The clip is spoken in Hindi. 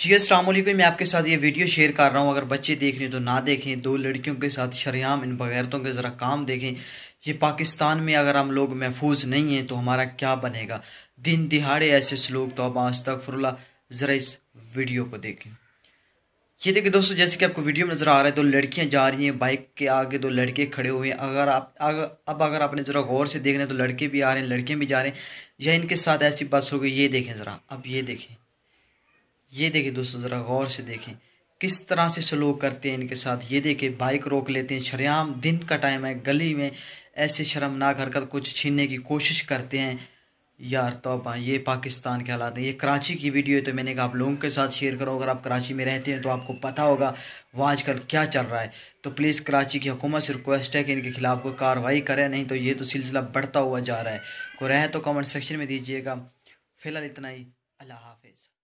जी एस को मैं आपके साथ ये वीडियो शेयर कर रहा हूँ अगर बच्चे देख रहे हैं तो ना देखें दो लड़कियों के साथ शरियाम इन बगैरतों के ज़रा काम देखें ये पाकिस्तान में अगर हम लोग महफूज नहीं हैं तो हमारा क्या बनेगा दिन दिहाड़े ऐसे स्लोक तो अब आज तक फरला ज़रा इस वीडियो को देखें ये देखिए दोस्तों जैसे कि आपको वीडियो में नज़र आ रहा है दो लड़कियाँ जा रही हैं बाइक के आगे दो लड़के खड़े हुए हैं अगर आप अगर अब अगर आपने ज़रा गौर से देख रहे हैं तो लड़के भी आ रहे हैं लड़कियाँ भी जा रहे हैं या इनके साथ ऐसी बस हो गई ये देखें ज़रा अब ये देखें ये देखें दोस्तों ज़रा गौर से देखें किस तरह से सलूक करते हैं इनके साथ ये देखें बाइक रोक लेते हैं शरेआम दिन का टाइम है गली में ऐसे शर्मनाक हरकत कुछ छीनने की कोशिश करते हैं यार तोबा ये पाकिस्तान के हालात हैं ये कराची की वीडियो है तो मैंने कहा आप लोगों के साथ शेयर करो अगर आप कराची में रहते हैं तो आपको पता होगा आज आजकल क्या चल रहा है तो प्लीज़ कराची की हुकूमत से रिक्वेस्ट है कि इनके खिलाफ कोई कार्रवाई करें नहीं तो ये तो सिलसिला बढ़ता हुआ जा रहा है को रहें तो कमेंट सेक्शन में दीजिएगा फ़िलहाल इतना ही अल्लाह हाफिज़